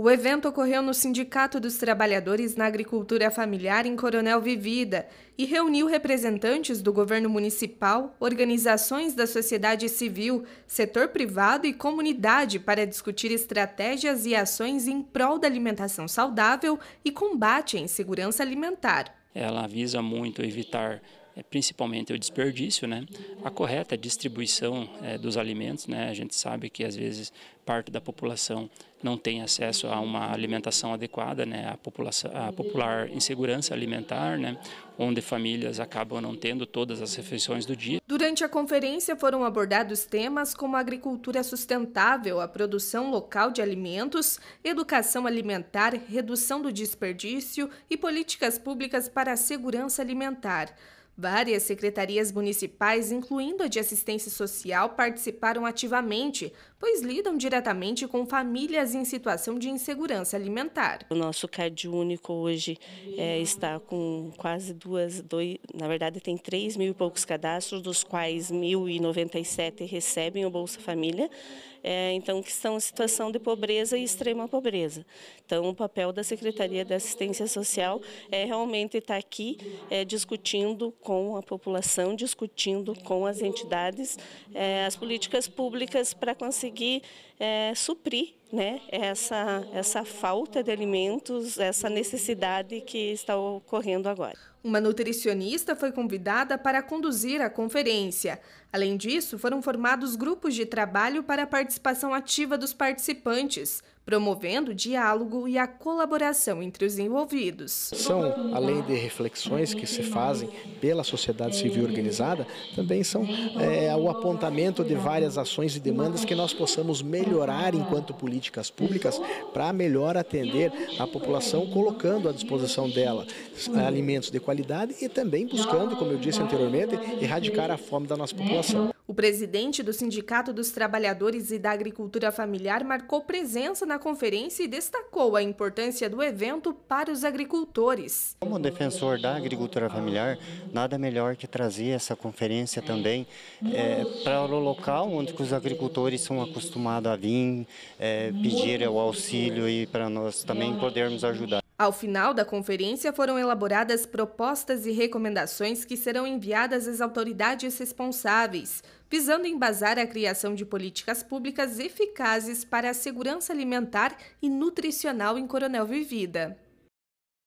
O evento ocorreu no Sindicato dos Trabalhadores na Agricultura Familiar em Coronel Vivida e reuniu representantes do governo municipal, organizações da sociedade civil, setor privado e comunidade para discutir estratégias e ações em prol da alimentação saudável e combate à insegurança alimentar. Ela visa muito evitar é principalmente o desperdício, né? a correta distribuição é, dos alimentos. Né? A gente sabe que às vezes parte da população não tem acesso a uma alimentação adequada, né? a, população, a popular insegurança alimentar, né? onde famílias acabam não tendo todas as refeições do dia. Durante a conferência foram abordados temas como agricultura sustentável, a produção local de alimentos, educação alimentar, redução do desperdício e políticas públicas para a segurança alimentar. Várias secretarias municipais, incluindo a de assistência social, participaram ativamente pois lidam diretamente com famílias em situação de insegurança alimentar. O nosso CAD único hoje é, está com quase duas, dois, na verdade tem três mil e poucos cadastros, dos quais 1.097 recebem o Bolsa Família, é, então que estão em situação de pobreza e extrema pobreza. Então o papel da Secretaria da Assistência Social é realmente estar aqui é, discutindo com a população, discutindo com as entidades é, as políticas públicas para conseguir conseguir é, suprir né, essa, essa falta de alimentos, essa necessidade que está ocorrendo agora. Uma nutricionista foi convidada para conduzir a conferência. Além disso, foram formados grupos de trabalho para a participação ativa dos participantes, promovendo o diálogo e a colaboração entre os envolvidos. São, além de reflexões que se fazem pela sociedade civil organizada, também são é, o apontamento de várias ações e demandas que nós possamos melhorar enquanto políticos políticas públicas para melhor atender a população, colocando à disposição dela eh, alimentos de qualidade e também buscando, como eu disse anteriormente, erradicar a fome da nossa população. O presidente do Sindicato dos Trabalhadores e da Agricultura Familiar marcou presença na conferência e destacou a importância do evento para os agricultores. Como defensor da agricultura familiar, nada melhor que trazer essa conferência também é, para o local onde os agricultores são acostumados a vir, é, pedir o auxílio e para nós também podermos ajudar. Ao final da conferência, foram elaboradas propostas e recomendações que serão enviadas às autoridades responsáveis, visando embasar a criação de políticas públicas eficazes para a segurança alimentar e nutricional em Coronel Vivida.